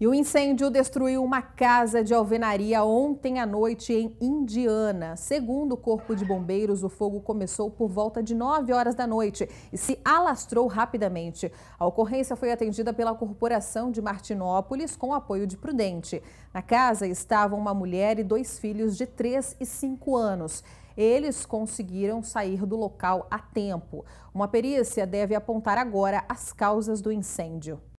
E o incêndio destruiu uma casa de alvenaria ontem à noite em Indiana. Segundo o Corpo de Bombeiros, o fogo começou por volta de 9 horas da noite e se alastrou rapidamente. A ocorrência foi atendida pela Corporação de Martinópolis com apoio de Prudente. Na casa estavam uma mulher e dois filhos de 3 e 5 anos. Eles conseguiram sair do local a tempo. Uma perícia deve apontar agora as causas do incêndio.